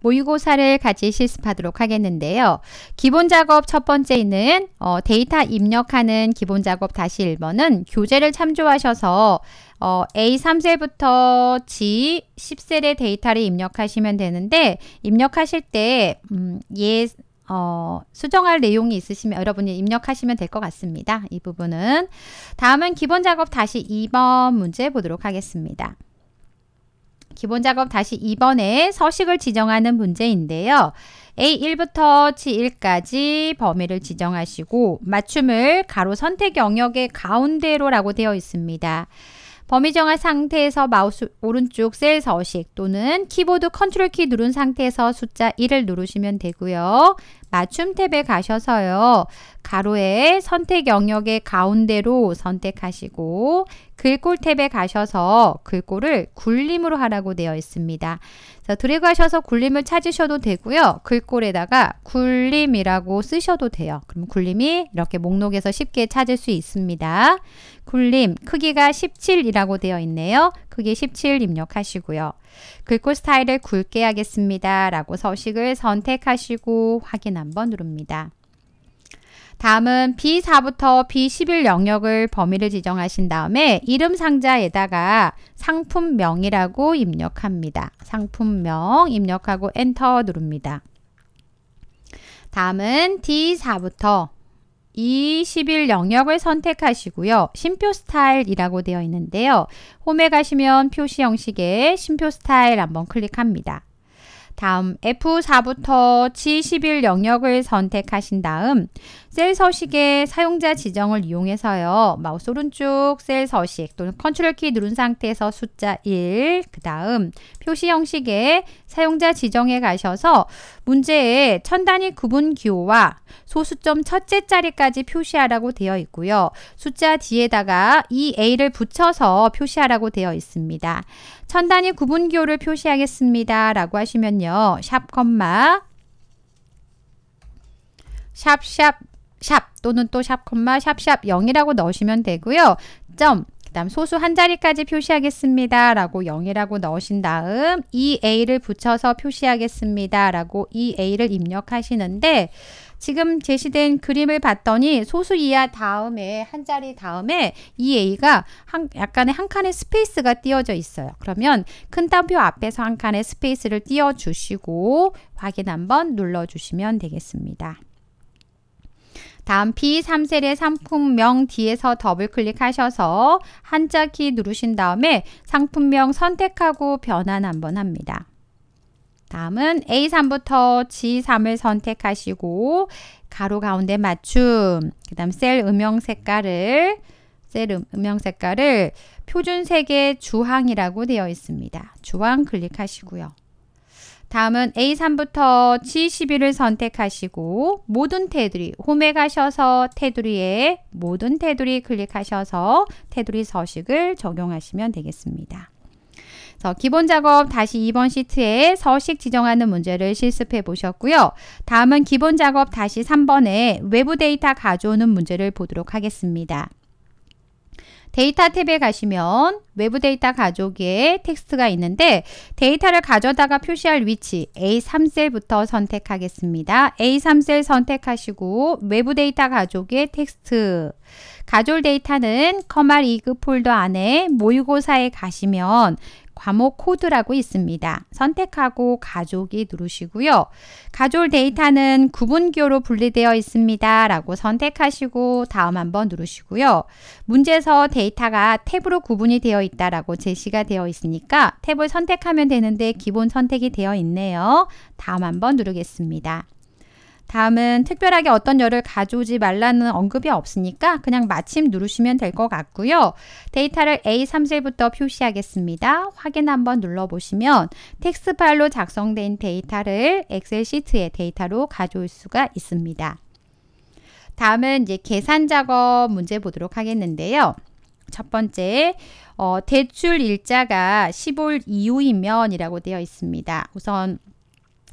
모의고사를 같이 실습하도록 하겠는데요. 기본 작업 첫 번째는 어, 데이터 입력하는 기본 작업 다시 1번은 교재를 참조하셔서 어, A3셀부터 G10셀의 데이터를 입력하시면 되는데 입력하실 때 음, 예, 어, 수정할 내용이 있으시면 여러분이 입력하시면 될 것 같습니다. 이 부분은 다음은 기본 작업 다시 2번 문제 보도록 하겠습니다. 기본 작업 다시 2번에 서식을 지정하는 문제인데요. A1부터 G1까지 범위를 지정하시고 맞춤을 가로 선택 영역의 가운데로라고 되어 있습니다. 범위 정한 상태에서 마우스 오른쪽 셀 서식 또는 키보드 컨트롤 키 누른 상태에서 숫자 1을 누르시면 되고요. 맞춤 탭에 가셔서요. 가로에 선택 영역의 가운데로 선택하시고 글꼴 탭에 가셔서 글꼴을 굴림으로 하라고 되어 있습니다. 자, 들어가셔서 굴림을 찾으셔도 되고요. 글꼴에다가 굴림이라고 쓰셔도 돼요. 그럼 굴림이 이렇게 목록에서 쉽게 찾을 수 있습니다. 굴림 크기가 17이라고 되어 있네요. 크기 17 입력하시고요. 글꼴 스타일을 굵게 하겠습니다. 라고 서식을 선택하시고 확인 한번 누릅니다. 다음은 B4부터 B11 영역을 범위를 지정하신 다음에 이름 상자에다가 상품명이라고 입력합니다. 상품명 입력하고 엔터 누릅니다. 다음은 D4부터 E11 영역을 선택하시고요. 심표 스타일이라고 되어 있는데요. 홈에 가시면 표시 형식의 심표 스타일 한번 클릭합니다. 다음 F4부터 G11 영역을 선택하신 다음 셀 서식의 사용자 지정을 이용해서요. 마우스 오른쪽 셀 서식 또는 컨트롤 키 누른 상태에서 숫자 1, 그 다음 표시 형식의 사용자 지정에 가셔서 문제에 천 단위 구분 기호와 소수점 첫째 자리까지 표시하라고 되어 있고요. 숫자 뒤에다가 이 A를 붙여서 표시하라고 되어 있습니다. 천 단위 구분 기호를 표시하겠습니다. 라고 하시면요. 샵, 컴마 샵샵 샵 또는 또샵 콤마 샵샵 0이라고 넣으시면 되고요. 점그 다음 소수 한 자리까지 표시하겠습니다. 라고 0이라고 넣으신 다음 EA를 붙여서 표시하겠습니다. 라고 EA를 입력하시는데 지금 제시된 그림을 봤더니 소수 이하 다음에 한 자리 다음에 EA가 한, 약간의 한 칸의 스페이스가 띄어져 있어요. 그러면 큰 따옴표 앞에서 한 칸의 스페이스를 띄워주시고 확인 한번 눌러주시면 되겠습니다. 다음 B3셀의 상품명 뒤에서 더블 클릭하셔서 한자 키 누르신 다음에 상품명 선택하고 변환 한번 합니다. 다음은 A3부터 G3을 선택하시고 가로 가운데 맞춤 그 다음 셀 음영 색깔을 셀 음, 영 색깔을 표준색의 주황이라고 되어 있습니다. 주황 클릭하시고요. 다음은 A3부터 G11을 선택하시고 모든 테두리 홈에 가셔서 테두리에 모든 테두리 클릭하셔서 테두리 서식을 적용하시면 되겠습니다. 기본 작업 다시 2번 시트에 서식 지정하는 문제를 실습해 보셨고요. 다음은 기본 작업 다시 3번에 외부 데이터 가져오는 문제를 보도록 하겠습니다. 데이터 탭에 가시면 외부 데이터 가족에 텍스트가 있는데 데이터를 가져다가 표시할 위치 A3셀부터 선택하겠습니다. A3셀 선택하시고 외부 데이터 가족에 텍스트 가졸 데이터는 커말 이그 폴더 안에 모의고사에 가시면 과목 코드라고 있습니다. 선택하고 가족이 누르시고요. 가졸 데이터는 구분교로 분리되어 있습니다. 라고 선택하시고 다음 한번 누르시고요. 문제서 에 데이터가 탭으로 구분이 되어 있다라고 제시가 되어 있으니까 탭을 선택하면 되는데 기본 선택이 되어 있네요. 다음 한번 누르겠습니다. 다음은 특별하게 어떤 열을 가져오지 말라는 언급이 없으니까 그냥 마침 누르시면 될 것 같고요. 데이터를 A3셀부터 표시하겠습니다. 확인 한번 눌러보시면 텍스 파일로 작성된 데이터를 엑셀 시트의 데이터로 가져올 수가 있습니다. 다음은 이제 계산 작업 문제 보도록 하겠는데요. 첫 번째, 어, 대출 일자가 15일 이후이면 이라고 되어 있습니다. 우선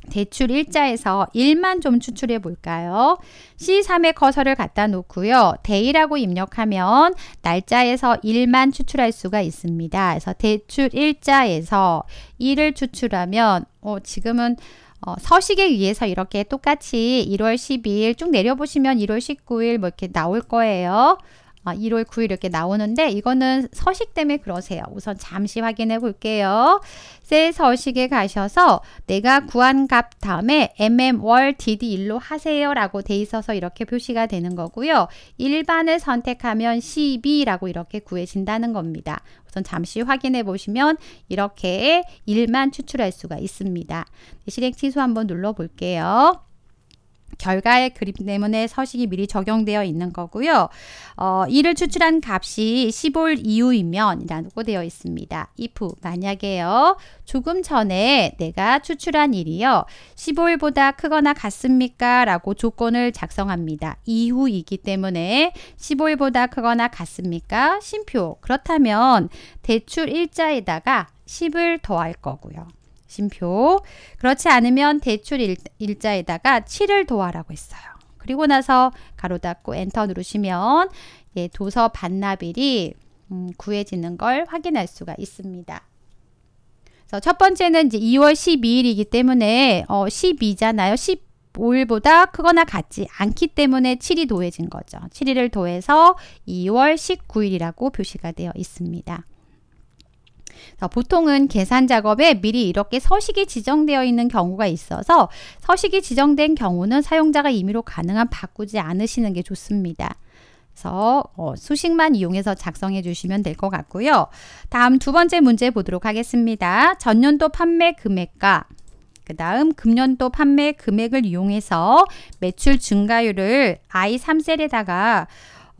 대출 일자에서 1만 좀 추출해 볼까요? C3의 커서를 갖다 놓고요. 데이라고 입력하면 날짜에서 1만 추출할 수가 있습니다. 그래서 대출 일자에서 1을 추출하면 어, 지금은 어, 서식에 의해서 이렇게 똑같이 1월 12일 쭉 내려보시면 1월 19일 뭐 이렇게 나올 거예요. 1월 어, 9일 이렇게 나오는데 이거는 서식 때문에 그러세요. 우선 잠시 확인해 볼게요. 셀 서식에 가셔서 내가 구한 값 다음에 mm월 dd1로 하세요 라고 돼 있어서 이렇게 표시가 되는 거고요. 일반을 선택하면 12라고 이렇게 구해진다는 겁니다. 우선 잠시 확인해 보시면 이렇게 1만 추출할 수가 있습니다. 네, 실행 취소 한번 눌러 볼게요. 결과의 그립 때문에 서식이 미리 적용되어 있는 거고요. 어, 이를 추출한 값이 15일 이후이면 이라고 되어 있습니다. if 만약에요. 조금 전에 내가 추출한 일이요. 15일보다 크거나 같습니까? 라고 조건을 작성합니다. 이후이기 때문에 15일보다 크거나 같습니까? 심표. 그렇다면 대출 일자에다가 10을 더할 거고요. 심표. 그렇지 않으면 대출 일, 자에다가 7을 도하라고 했어요. 그리고 나서 가로 닫고 엔터 누르시면 예, 도서 반납일이 음, 구해지는 걸 확인할 수가 있습니다. 그래서 첫 번째는 이제 2월 12일이기 때문에 어, 12잖아요. 1 5일보다 크거나 같지 않기 때문에 7이 더해진 거죠. 7일을 더해서 2월 19일이라고 표시가 되어 있습니다. 보통은 계산 작업에 미리 이렇게 서식이 지정되어 있는 경우가 있어서 서식이 지정된 경우는 사용자가 임의로 가능한 바꾸지 않으시는 게 좋습니다. 그래서 어, 수식만 이용해서 작성해 주시면 될 것 같고요. 다음 두 번째 문제 보도록 하겠습니다. 전년도 판매 금액과 그 다음 금년도 판매 금액을 이용해서 매출 증가율을 I3셀에다가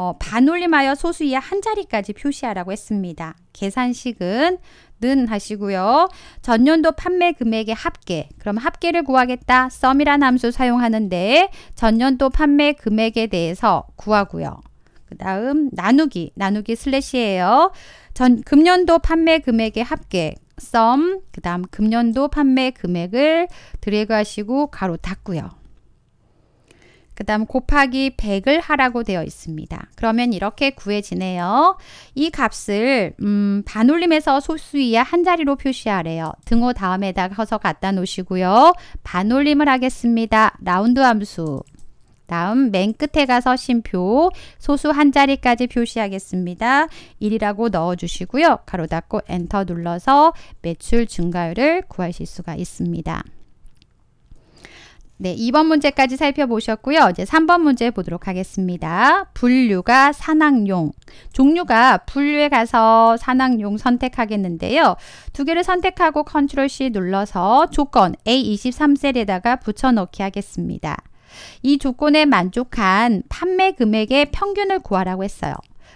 어, 반올림하여 소수의 한 자리까지 표시하라고 했습니다. 계산식은 는 하시고요. 전년도 판매 금액의 합계. 그럼 합계를 구하겠다. 썸이란 함수 사용하는데 전년도 판매 금액에 대해서 구하고요. 그 다음 나누기. 나누기 슬래시예요. 전 금년도 판매 금액의 합계. 썸. 그 다음 금년도 판매 금액을 드래그 하시고 가로 닫고요. 그 다음 곱하기 100을 하라고 되어 있습니다. 그러면 이렇게 구해지네요. 이 값을 음, 반올림해서 소수 이하 한 자리로 표시하래요. 등호 다음에다가서 허 갖다 놓으시고요. 반올림을 하겠습니다. 라운드 함수 다음 맨 끝에 가서 심표 소수 한 자리까지 표시하겠습니다. 1이라고 넣어주시고요. 가로 닫고 엔터 눌러서 매출 증가율을 구하실 수가 있습니다. 네, 2번 문제까지 살펴보셨고요. 이제 3번 문제 보도록 하겠습니다. 분류가 산악용. 종류가 분류에 가서 산악용 선택하겠는데요. 두 개를 선택하고 컨트롤 C 눌러서 조건 A23셀에다가 붙여넣기 하겠습니다. 이 조건에 만족한 판매 금액의 평균을 구하라고 했어요.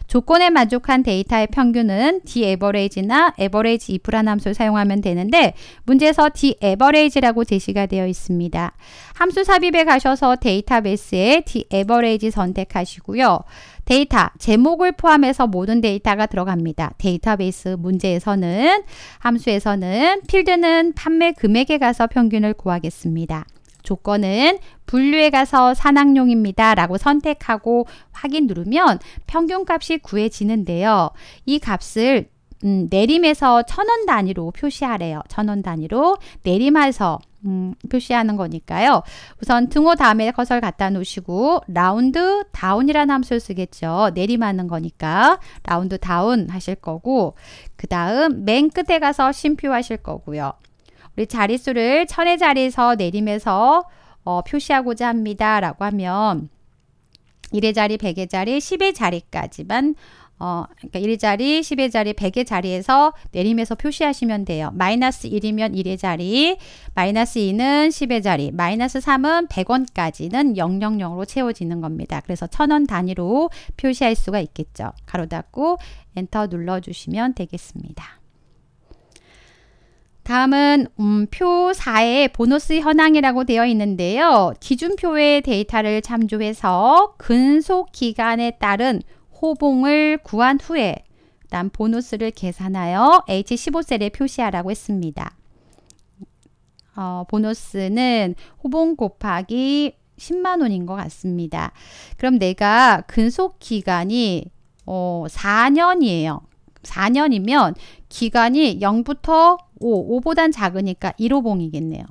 조건에 만족한 데이터의 평균은 D-average나 average if라는 함수를 사용하면 되는데 문제에서 D-average라고 제시가 되어 있습니다. 함수 삽입에 가셔서 데이터베이스에 D-average 선택하시고요. 데이터, 제목을 포함해서 모든 데이터가 들어갑니다. 데이터베이스 문제에서는 함수에서는 필드는 판매 금액에 가서 평균을 구하겠습니다. 조건은 분류에 가서 산악용입니다. 라고 선택하고 확인 누르면 평균값이 구해지는데요. 이 값을 음, 내림에서 천원 단위로 표시하래요. 천원 단위로 내림하서 음, 표시하는 거니까요. 우선 등호 다음에 커서를 갖다 놓으시고 라운드 다운이라는 함수를 쓰겠죠. 내림하는 거니까 라운드 다운 하실 거고 그 다음 맨 끝에 가서 심표 하실 거고요. 우리 자릿수를 천의 자리에서 내림해서 어, 표시하고자 합니다. 라고 하면 1의 자리, 100의 자리, 10의 자리까지만 어, 그러니까 1의 자리, 10의 자리, 100의 자리에서 내림해서 표시하시면 돼요. 마이너스 1이면 1의 자리, 마이너스 2는 10의 자리, 마이너스 3은 100원까지는 000으로 채워지는 겁니다. 그래서 1000원 단위로 표시할 수가 있겠죠. 가로 닫고 엔터 눌러주시면 되겠습니다. 다음은 음, 표 4에 보너스 현황이라고 되어 있는데요. 기준표의 데이터를 참조해서 근속 기간에 따른 호봉을 구한 후에 난 보너스를 계산하여 H15셀에 표시하라고 했습니다. 어, 보너스는 호봉 곱하기 10만원인 것 같습니다. 그럼 내가 근속 기간이 어, 4년이에요. 4년이면 기간이 0부터 5, 5보단 작으니까 1호봉이겠네요.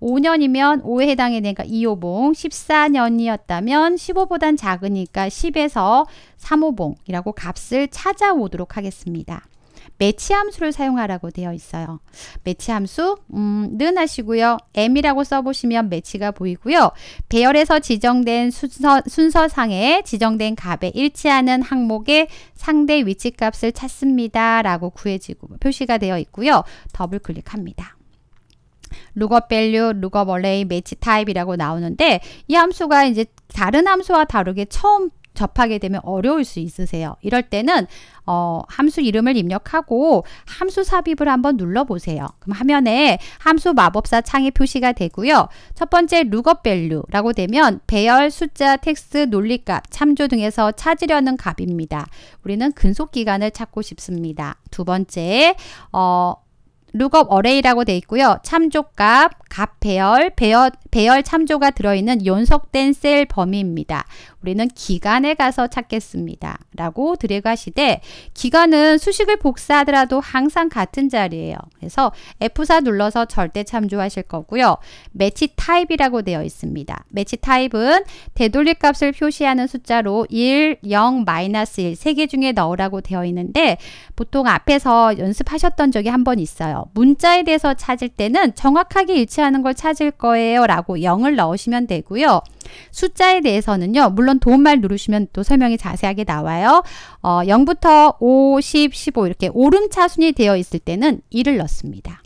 5년이면 5에 해당되니까 2호봉, 14년이었다면 15보단 작으니까 10에서 3호봉이라고 값을 찾아오도록 하겠습니다. 매치 함수를 사용하라고 되어 있어요. 매치 함수 음, 는 하시고요. m이라고 써보시면 매치가 보이고요. 배열에서 지정된 순서, 순서상에 지정된 값에 일치하는 항목의 상대 위치값을 찾습니다. 라고 구해지고 표시가 되어 있고요. 더블 클릭합니다. lookup value, lookup array, match type이라고 나오는데 이 함수가 이제 다른 함수와 다르게 처음 접하게 되면 어려울 수 있으세요. 이럴 때는 어, 함수 이름을 입력하고 함수 삽입을 한번 눌러보세요. 그럼 화면에 함수 마법사 창에 표시가 되고요. 첫 번째 룩업 밸류라고 되면 배열, 숫자, 텍스트, 논리값, 참조 등에서 찾으려는 값입니다. 우리는 근속기간을 찾고 싶습니다. 두 번째 어, 룩업 어레이라고 되어 있고요. 참조값, 값 배열, 배열 배열 참조가 들어있는 연속된 셀 범위입니다. 우리는 기간에 가서 찾겠습니다. 라고 드래그하시되 기간은 수식을 복사하더라도 항상 같은 자리예요. 그래서 F4 눌러서 절대 참조하실 거고요. 매치 타입이라고 되어 있습니다. 매치 타입은 되돌릴 값을 표시하는 숫자로 1, 0, 마이너스 1 3개 중에 넣으라고 되어 있는데 보통 앞에서 연습하셨던 적이 한 번 있어요. 문자에 대해서 찾을 때는 정확하게 일치하는 걸 찾을 거예요. 라고 라고 0을 넣으시면 되고요. 숫자에 대해서는요. 물론 도움말 누르시면 또 설명이 자세하게 나와요. 어, 0부터 5, 10, 15 이렇게 오름차순이 되어 있을 때는 1을 넣습니다.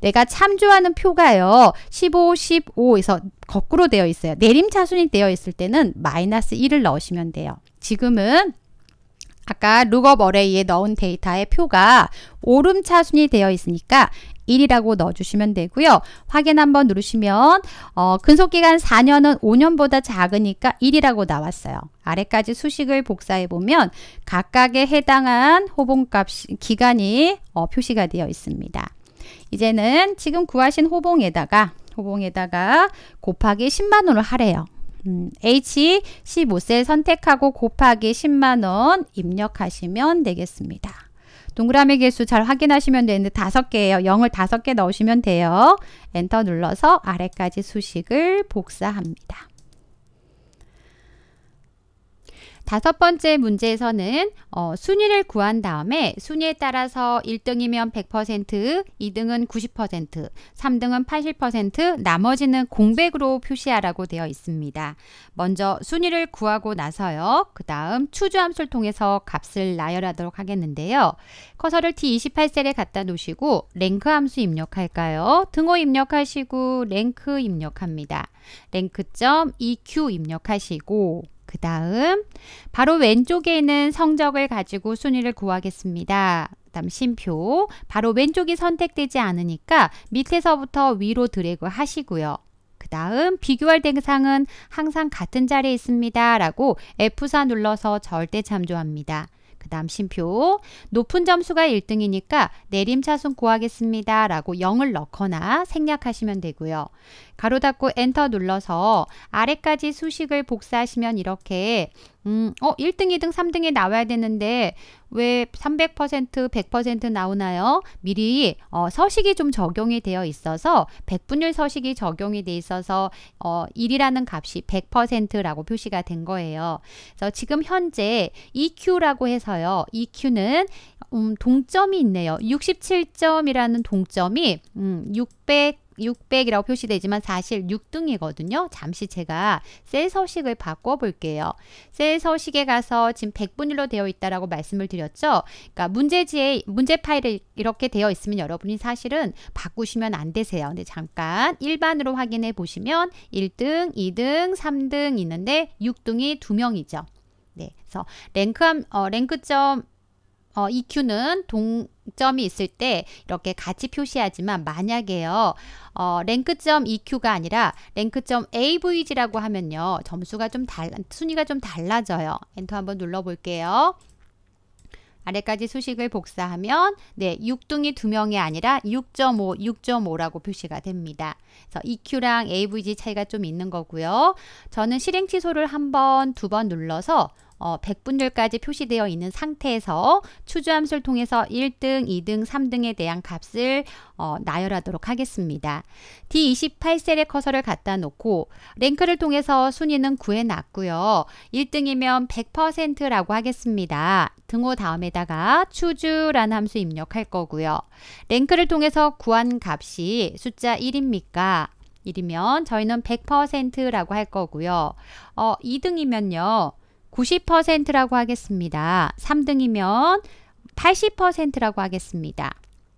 내가 참조하는 표가요. 15, 15에서 거꾸로 되어 있어요. 내림차순이 되어 있을 때는 마이너스 1을 넣으시면 돼요. 지금은 아까 룩업 어레이에 넣은 데이터의 표가 오름차순이 되어 있으니까 1이라고 넣어주시면 되고요. 확인 한번 누르시면 어, 근속기간 4년은 5년보다 작으니까 1이라고 나왔어요. 아래까지 수식을 복사해보면 각각에 해당한 호봉값 기간이 어, 표시가 되어 있습니다. 이제는 지금 구하신 호봉에다가 호봉에다가 곱하기 10만원을 하래요. 음, H 15셀 선택하고 곱하기 10만원 입력하시면 되겠습니다. 동그라미 개수 잘 확인하시면 되는데 다섯 개예요. 0을 다섯 개 넣으시면 돼요. 엔터 눌러서 아래까지 수식을 복사합니다. 다섯 번째 문제에서는 어, 순위를 구한 다음에 순위에 따라서 1등이면 100%, 2등은 90%, 3등은 80%, 나머지는 공백으로 표시하라고 되어 있습니다. 먼저 순위를 구하고 나서요. 그 다음 추주함수를 통해서 값을 나열하도록 하겠는데요. 커서를 T28셀에 갖다 놓으시고 랭크 함수 입력할까요? 등호 입력하시고 랭크 입력합니다. 랭크.eq 입력하시고 그 다음 바로 왼쪽에 있는 성적을 가지고 순위를 구하겠습니다. 그 다음 심표 바로 왼쪽이 선택되지 않으니까 밑에서부터 위로 드래그 하시고요. 그 다음 비교할 대상은 항상 같은 자리에 있습니다. 라고 F4 눌러서 절대 참조합니다. 그 다음 심표 높은 점수가 1등이니까 내림차순 구하겠습니다 라고 0을 넣거나 생략하시면 되고요. 가로 닫고 엔터 눌러서 아래까지 수식을 복사하시면 이렇게 음, 어, 1등, 2등, 3등에 나와야 되는데 왜 300%, 100% 나오나요? 미리 어, 서식이 좀 적용이 되어 있어서 백분율 서식이 적용이 되어 있어서 어, 1이라는 값이 100%라고 표시가 된 거예요. 그래서 지금 현재 EQ라고 해서요. EQ는 음, 동점이 있네요. 67점이라는 동점이 음, 600 600이라고 표시되지만 사실 6등이거든요. 잠시 제가 셀 서식을 바꿔볼게요. 셀 서식에 가서 지금 100분일로 되어 있다라고 말씀을 드렸죠. 그러니까 문제지에 문제 파일이 이렇게 되어 있으면 여러분이 사실은 바꾸시면 안 되세요. 근데 잠깐 일반으로 확인해 보시면 1등, 2등, 3등 있는데 6등이 두명이죠 네, 그래서 랭크 어, 랭크점 어, EQ는 동점이 있을 때 이렇게 같이 표시하지만 만약에요. 어, 랭크점 EQ가 아니라 랭크점 AVG라고 하면요. 점수가 좀 달라, 순위가 좀 달라져요. 엔터 한번 눌러볼게요. 아래까지 수식을 복사하면 네, 6등이 2명이 아니라 6.5, 6.5라고 표시가 됩니다. 그래서 EQ랑 AVG 차이가 좀 있는 거고요. 저는 실행 취소를 한 번, 두 번 눌러서 어, 1분율까지 표시되어 있는 상태에서 추주함수를 통해서 1등, 2등, 3등에 대한 값을 어, 나열하도록 하겠습니다. D28셀에 커서를 갖다 놓고 랭크를 통해서 순위는 구해놨고요. 1등이면 100%라고 하겠습니다. 등호 다음에다가 추주라는 함수 입력할 거고요. 랭크를 통해서 구한 값이 숫자 1입니까? 1이면 저희는 100%라고 할 거고요. 어, 2등이면요. 90%라고 하겠습니다. 3등이면 80%라고 하겠습니다.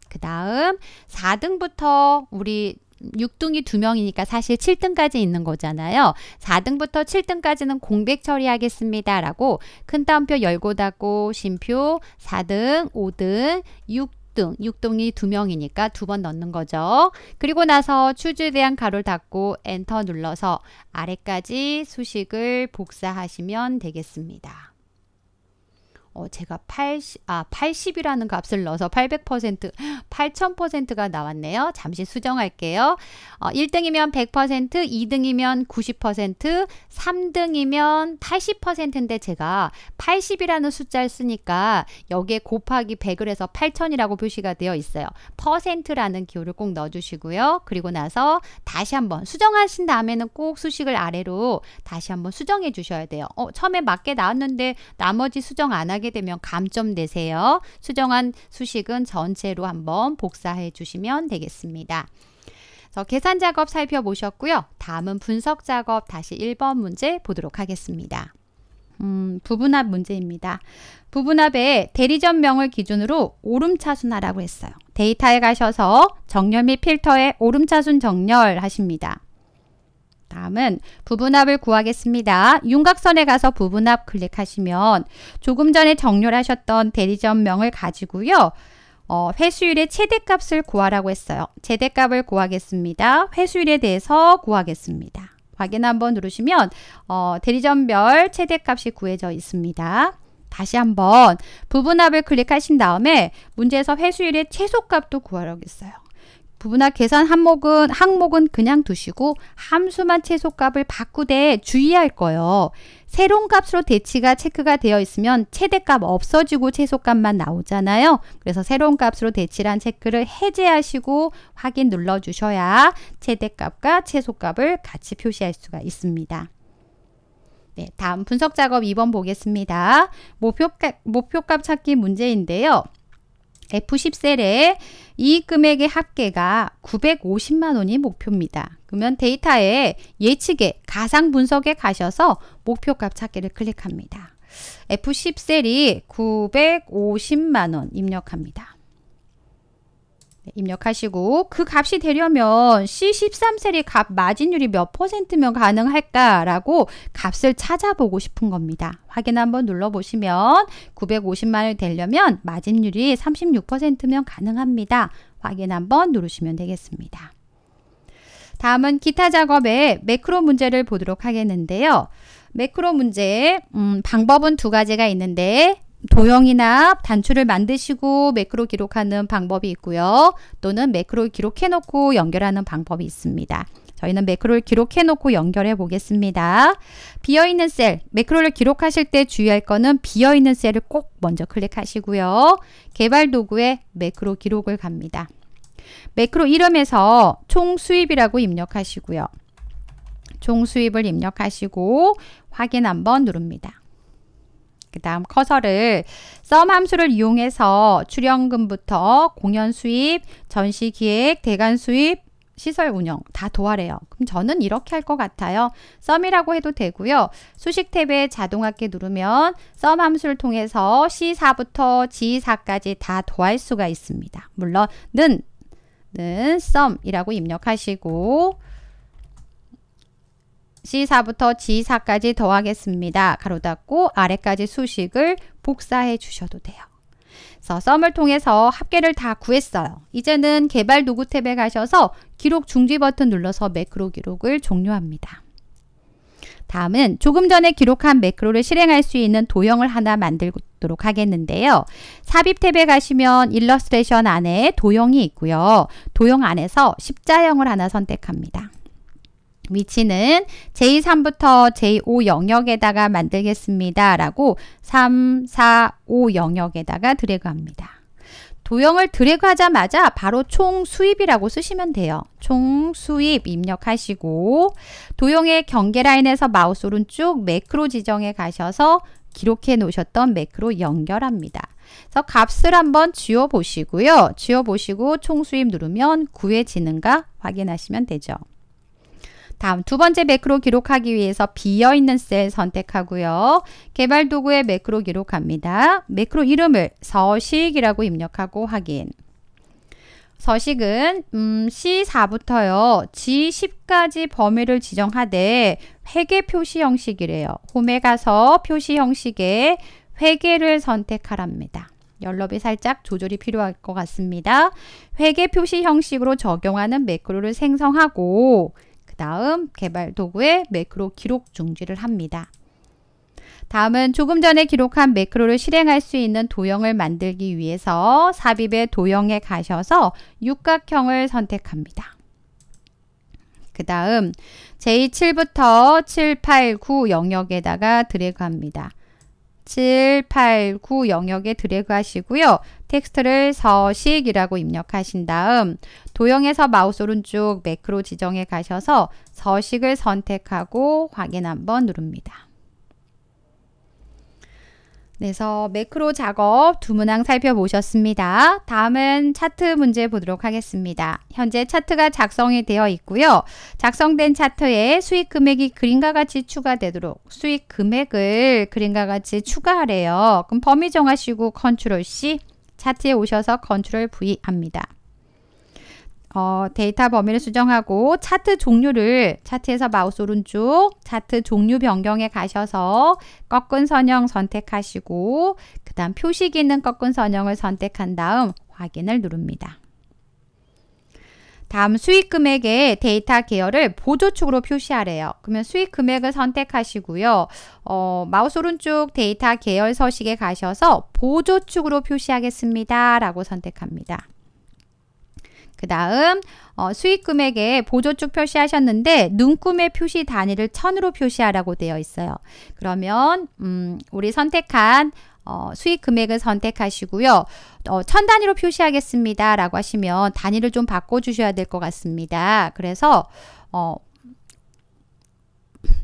그 다음 4등부터 우리 6등이 2명이니까 사실 7등까지 있는 거잖아요. 4등부터 7등까지는 공백 처리하겠습니다. 라고 큰 따옴표 열고 닫고 심표 4등, 5등, 6 6등, 6등이 2명이니까 두 번 넣는 거죠. 그리고 나서 추주에 대한 가로를 닫고 엔터 눌러서 아래까지 수식을 복사하시면 되겠습니다. 어, 제가 80, 아, 80이라는 값을 넣어서 800%, 8000%가 나왔네요. 잠시 수정할게요. 어, 1등이면 100%, 2등이면 90%, 3등이면 80%인데 제가 80이라는 숫자를 쓰니까 여기에 곱하기 100을 해서 8000이라고 표시가 되어 있어요. 퍼센트라는 기호를 꼭 넣어주시고요. 그리고 나서 다시 한번 수정하신 다음에는 꼭 수식을 아래로 다시 한번 수정해 주셔야 돼요. 어, 처음에 맞게 나왔는데 나머지 수정 안 하게 가게 되면 감점 내세요. 수정한 수식은 전체로 한번 복사해 주시면 되겠습니다. 그래서 계산 작업 살펴보셨고요. 다음은 분석 작업 다시 1번 문제 보도록 하겠습니다. 음, 부분합 문제입니다. 부분합에 대리점명을 기준으로 오름차순하라고 했어요. 데이터에 가셔서 정렬 및 필터에 오름차순 정렬 하십니다. 다음은 부분합을 구하겠습니다. 윤곽선에 가서 부분합 클릭하시면 조금 전에 정렬하셨던 대리점명을 가지고요. 어, 회수율의 최대값을 구하라고 했어요. 최대값을 구하겠습니다. 회수율에 대해서 구하겠습니다. 확인 한번 누르시면 어, 대리점별 최대값이 구해져 있습니다. 다시 한번 부분합을 클릭하신 다음에 문제에서 회수율의 최소값도 구하라고 했어요. 부분화 계산 항목은 항목은 그냥 두시고 함수만 최소값을 바꾸되 주의할 거예요. 새로운 값으로 대치가 체크가 되어 있으면 최대값 없어지고 최소값만 나오잖아요. 그래서 새로운 값으로 대치란 체크를 해제하시고 확인 눌러주셔야 최대값과 최소값을 같이 표시할 수가 있습니다. 네, 다음 분석 작업 2번 보겠습니다. 목표값, 목표값 찾기 문제인데요. F10 셀에 이 금액의 합계가 950만 원이 목표입니다. 그러면 데이터에 예측에 가상 분석에 가셔서 목표값 찾기를 클릭합니다. F10 셀이 950만 원 입력합니다. 네, 입력하시고 그 값이 되려면 C13셀의 값 마진율이 몇 퍼센트면 가능할까라고 값을 찾아보고 싶은 겁니다. 확인 한번 눌러보시면 950만원이 되려면 마진율이 36%면 가능합니다. 확인 한번 누르시면 되겠습니다. 다음은 기타 작업의 매크로 문제를 보도록 하겠는데요. 매크로 문제 음, 방법은 두 가지가 있는데 도형이나 단추를 만드시고 매크로 기록하는 방법이 있고요. 또는 매크로 기록해 놓고 연결하는 방법이 있습니다. 저희는 매크로를 기록해 놓고 연결해 보겠습니다. 비어있는 셀, 매크로를 기록하실 때 주의할 것은 비어있는 셀을 꼭 먼저 클릭하시고요. 개발 도구에 매크로 기록을 갑니다. 매크로 이름에서 총 수입이라고 입력하시고요. 총 수입을 입력하시고 확인 한번 누릅니다. 그 다음 커서를 썸 함수를 이용해서 출연금부터 공연 수입, 전시 기획, 대관 수입, 시설 운영 다 도와래요. 그럼 저는 이렇게 할 것 같아요. 썸이라고 해도 되고요. 수식 탭에 자동합계 누르면 썸 함수를 통해서 C4부터 G4까지 다 도할 수가 있습니다. 물론 는, 는 썸이라고 입력하시고 C4부터 G4까지 더하겠습니다. 가로 닫고 아래까지 수식을 복사해 주셔도 돼요. 그래서 썸을 통해서 합계를 다 구했어요. 이제는 개발 도구 탭에 가셔서 기록 중지 버튼 눌러서 매크로 기록을 종료합니다. 다음은 조금 전에 기록한 매크로를 실행할 수 있는 도형을 하나 만들도록 하겠는데요. 삽입 탭에 가시면 일러스트레이션 안에 도형이 있고요. 도형 안에서 십자형을 하나 선택합니다. 위치는 J3부터 J5 영역에다가 만들겠습니다. 라고 3, 4, 5 영역에다가 드래그합니다. 도형을 드래그하자마자 바로 총 수입이라고 쓰시면 돼요. 총 수입 입력하시고 도형의 경계 라인에서 마우스 오른쪽 매크로 지정에 가셔서 기록해 놓으셨던 매크로 연결합니다. 그래서 값을 한번 지워 보시고요. 지워 보시고 총 수입 누르면 구해지는가 확인하시면 되죠. 다음 두 번째 매크로 기록하기 위해서 비어있는 셀 선택하고요. 개발 도구에 매크로 기록합니다. 매크로 이름을 서식이라고 입력하고 확인. 서식은 음, C4부터요. G10까지 범위를 지정하되 회계 표시 형식이래요. 홈에 가서 표시 형식에 회계를 선택하랍니다. 연럽이 살짝 조절이 필요할 것 같습니다. 회계 표시 형식으로 적용하는 매크로를 생성하고 다음 개발 도구의 매크로 기록 중지를 합니다. 다음은 조금 전에 기록한 매크로를 실행할 수 있는 도형을 만들기 위해서 삽입의 도형에 가셔서 육각형을 선택합니다. 그 다음 j7부터 7, 8, 9 영역에다가 드래그합니다. 7, 8, 9 영역에 드래그하시고요. 텍스트를 서식이라고 입력하신 다음 도형에서 마우스 오른쪽 매크로 지정에 가셔서 서식을 선택하고 확인 한번 누릅니다. 그래서 매크로 작업 두 문항 살펴보셨습니다. 다음은 차트 문제 보도록 하겠습니다. 현재 차트가 작성이 되어 있고요. 작성된 차트에 수익 금액이 그림과 같이 추가되도록 수익 금액을 그림과 같이 추가하래요. 그럼 범위 정하시고 컨트롤 C, 차트에 오셔서 컨트롤 V 합니다. 어, 데이터 범위를 수정하고 차트 종류를 차트에서 마우스 오른쪽 차트 종류 변경에 가셔서 꺾은 선형 선택하시고 그 다음 표시 기능 꺾은 선형을 선택한 다음 확인을 누릅니다. 다음 수익 금액의 데이터 계열을 보조축으로 표시하래요. 그러면 수익 금액을 선택하시고요. 어, 마우스 오른쪽 데이터 계열 서식에 가셔서 보조축으로 표시하겠습니다. 라고 선택합니다. 그 다음 어, 수익금액에 보조축 표시하셨는데 눈금의 표시 단위를 천으로 표시하라고 되어 있어요. 그러면 음, 우리 선택한 어, 수익 금액을 선택하시고요. 어, 천 단위로 표시하겠습니다. 라고 하시면 단위를 좀 바꿔주셔야 될 것 같습니다. 그래서 어,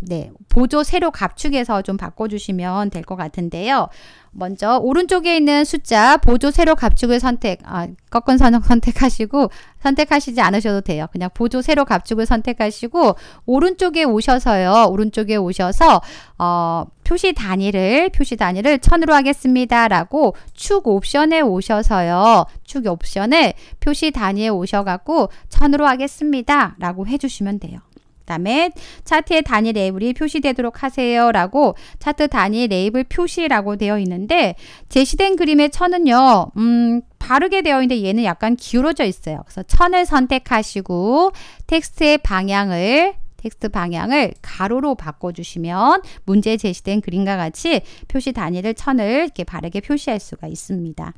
네 보조 세로 갑축에서 좀 바꿔주시면 될 것 같은데요. 먼저 오른쪽에 있는 숫자 보조 세로 갑축을 선택 아, 꺾은 선형 선택하시고 선택하시지 않으셔도 돼요. 그냥 보조 세로 갑축을 선택하시고 오른쪽에 오셔서요. 오른쪽에 오셔서 어, 표시 단위를 표시 단위를 1 0 0 0으로 하겠습니다라고 축 옵션에 오셔서요. 축 옵션에 표시 단위에 오셔 갖고 1 0 0 0으로 하겠습니다라고 해 주시면 돼요. 다음에 차트의 단위 레이블이 표시되도록 하세요 라고 차트 단위 레이블 표시라고 되어 있는데 제시된 그림의 천은요 음 바르게 되어 있는데 얘는 약간 기울어져 있어요 그래서 천을 선택하시고 텍스트의 방향을 텍스트 방향을 가로로 바꿔주시면 문제 제시된 그림과 같이 표시 단위를 천을 이렇게 바르게 표시할 수가 있습니다.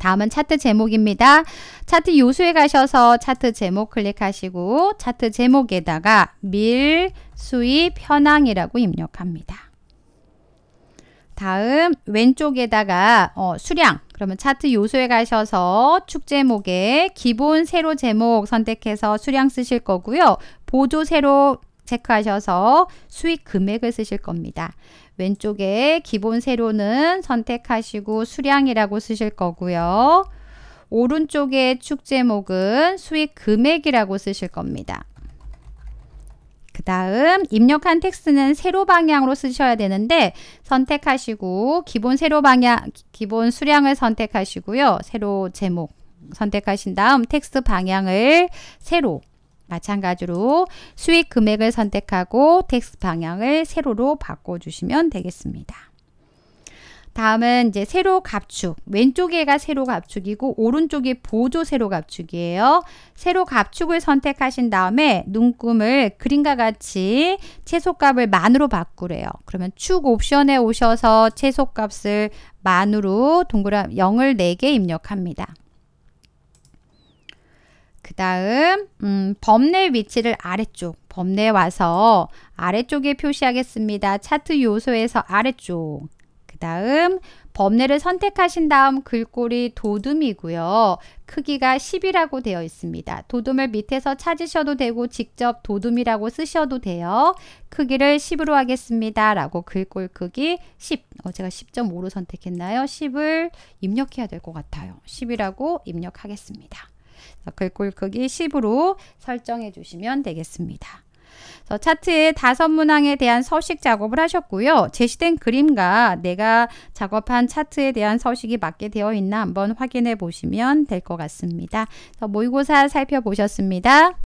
다음은 차트 제목입니다. 차트 요수에 가셔서 차트 제목 클릭하시고 차트 제목에다가 밀, 수입, 현황이라고 입력합니다. 다음 왼쪽에다가 어, 수량 그러면 차트 요소에 가셔서 축 제목에 기본 세로 제목 선택해서 수량 쓰실 거고요. 보조 세로 체크하셔서 수익 금액을 쓰실 겁니다. 왼쪽에 기본 세로는 선택하시고 수량이라고 쓰실 거고요. 오른쪽에 축 제목은 수익 금액이라고 쓰실 겁니다. 그 다음 입력한 텍스트는 세로 방향으로 쓰셔야 되는데 선택하시고 기본 세로 방향 기본 수량을 선택하시고요. 세로 제목 선택하신 다음 텍스트 방향을 세로 마찬가지로 수익 금액을 선택하고 텍스트 방향을 세로로 바꿔주시면 되겠습니다. 다음은 이제 세로 갑축. 왼쪽에가 세로 갑축이고 오른쪽이 보조 세로 갑축이에요. 세로 갑축을 선택하신 다음에 눈금을 그림과 같이 최소값을 만으로 바꾸래요. 그러면 축 옵션에 오셔서 최소값을 만으로 동그라 0을 4개 입력합니다. 그 다음 음, 범례 위치를 아래쪽 범례 와서 아래쪽에 표시하겠습니다. 차트 요소에서 아래쪽 그 다음 범례를 선택하신 다음 글꼴이 도둠이고요. 크기가 10이라고 되어 있습니다. 도둠을 밑에서 찾으셔도 되고 직접 도둠이라고 쓰셔도 돼요. 크기를 10으로 하겠습니다. 라고 글꼴 크기 10. 어, 제가 10.5로 선택했나요? 10을 입력해야 될 것 같아요. 10이라고 입력하겠습니다. 글꼴 크기 10으로 설정해 주시면 되겠습니다. 차트의 다섯 문항에 대한 서식 작업을 하셨고요. 제시된 그림과 내가 작업한 차트에 대한 서식이 맞게 되어 있나 한번 확인해 보시면 될 것 같습니다. 모의고사 살펴보셨습니다.